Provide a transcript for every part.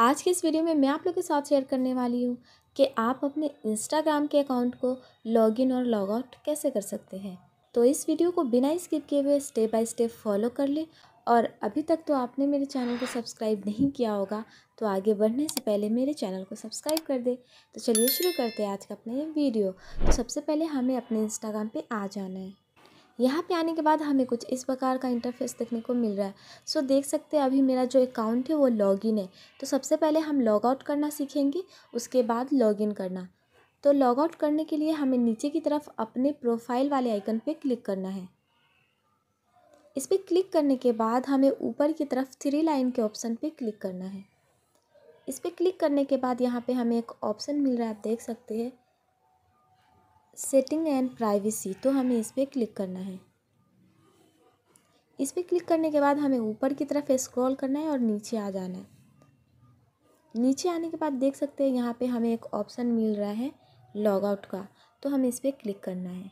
आज के इस वीडियो में मैं आप लोग के साथ शेयर करने वाली हूँ कि आप अपने इंस्टाग्राम के अकाउंट को लॉगिन और लॉग आउट कैसे कर सकते हैं तो इस वीडियो को बिना स्किप किए हुए स्टेप बाय स्टेप फॉलो कर लें और अभी तक तो आपने मेरे चैनल को सब्सक्राइब नहीं किया होगा तो आगे बढ़ने से पहले मेरे चैनल को सब्सक्राइब कर दे तो चलिए शुरू करते हैं आज का अपना ये वीडियो तो सबसे पहले हमें अपने इंस्टाग्राम पर आ जाना है यहाँ पे आने के बाद हमें कुछ इस प्रकार का इंटरफेस देखने को मिल रहा है सो देख सकते हैं अभी मेरा जो अकाउंट है वो लॉगिन है तो सबसे पहले हम लॉग आउट करना सीखेंगे उसके बाद लॉगिन करना तो लॉग आउट करने के लिए हमें नीचे की तरफ अपने प्रोफाइल वाले आइकन पर क्लिक करना है इस पर क्लिक करने के बाद हमें ऊपर की तरफ थ्री लाइन के ऑप्शन पर क्लिक करना है इस पर क्लिक करने के बाद यहाँ पे हमें एक ऑप्शन मिल रहा है आप देख सकते हैं सेटिंग एंड प्राइवेसी तो हमें इस पर क्लिक करना है इस पर क्लिक करने के बाद हमें ऊपर की तरफ स्क्रॉल करना है और नीचे आ जाना है नीचे आने के बाद देख सकते हैं यहाँ पे हमें एक ऑप्शन मिल रहा है लॉगआउट का तो हमें इस पर क्लिक करना है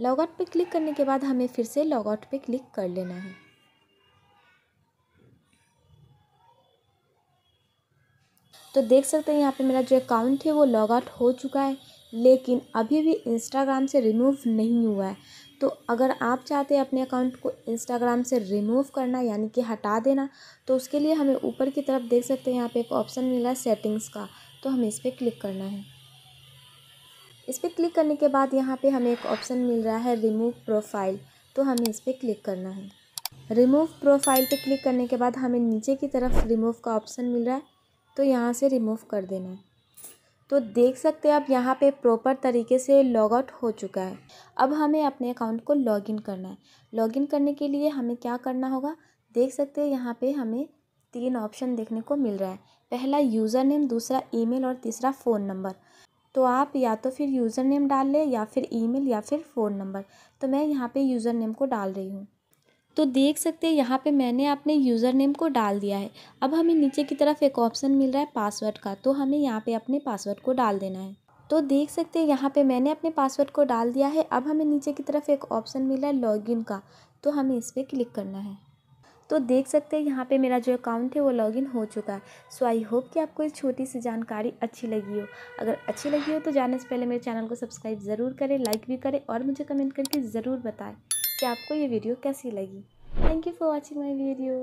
लॉग आउट पर क्लिक करने के बाद हमें फिर से लॉग आउट पर क्लिक कर लेना है तो देख सकते हैं यहाँ पे मेरा जो अकाउंट है वो लॉग आउट हो चुका है लेकिन अभी भी इंस्टाग्राम से रिमूव नहीं हुआ है तो अगर आप चाहते हैं अपने अकाउंट को इंस्टाग्राम से रिमूव करना यानी कि हटा देना तो उसके लिए हमें ऊपर की तरफ देख सकते हैं यहाँ पे एक ऑप्शन मिला है सेटिंग्स का तो हमें इस पर क्लिक करना है इस पर क्लिक करने के बाद यहाँ पे हमें एक ऑप्शन मिल रहा है रिमूव प्रोफाइल तो हमें इस पर क्लिक करना है रिमूव प्रोफाइल पर क्लिक करने के बाद हमें नीचे की तरफ रिमूव का ऑप्शन मिल रहा है तो यहाँ से रिमूव कर देना तो देख सकते हैं आप यहाँ पे प्रॉपर तरीके से लॉग आउट हो चुका है अब हमें अपने अकाउंट को लॉग इन करना है लॉग इन करने के लिए हमें क्या करना होगा देख सकते हैं यहाँ पे हमें तीन ऑप्शन देखने को मिल रहा है पहला यूज़र नेम दूसरा ईमेल और तीसरा फ़ोन नंबर तो आप या तो फिर यूज़र नेम डाल लें या फिर ईमेल या फिर फ़ोन नंबर तो मैं यहाँ पर यूज़र नेम को डाल रही हूँ तो देख सकते हैं यहाँ पे मैंने अपने यूज़र नेम को डाल दिया है अब हमें नीचे की तरफ एक ऑप्शन मिल रहा है पासवर्ड का तो हमें यहाँ पे अपने पासवर्ड को डाल देना है तो देख सकते हैं यहाँ पे मैंने अपने पासवर्ड को डाल दिया है अब हमें नीचे की तरफ एक ऑप्शन मिला है लॉगिन का तो हमें इस पर क्लिक करना है तो देख सकते हैं यहाँ पे मेरा जो अकाउंट है वो लॉगिन हो चुका है सो आई होप कि आपको इस छोटी सी जानकारी अच्छी लगी हो अगर अच्छी लगी हो तो जाने से पहले मेरे चैनल को सब्सक्राइब ज़रूर करें लाइक भी करें और मुझे कमेंट करके ज़रूर बताएं कि आपको ये वीडियो कैसी लगी thank you for watching my video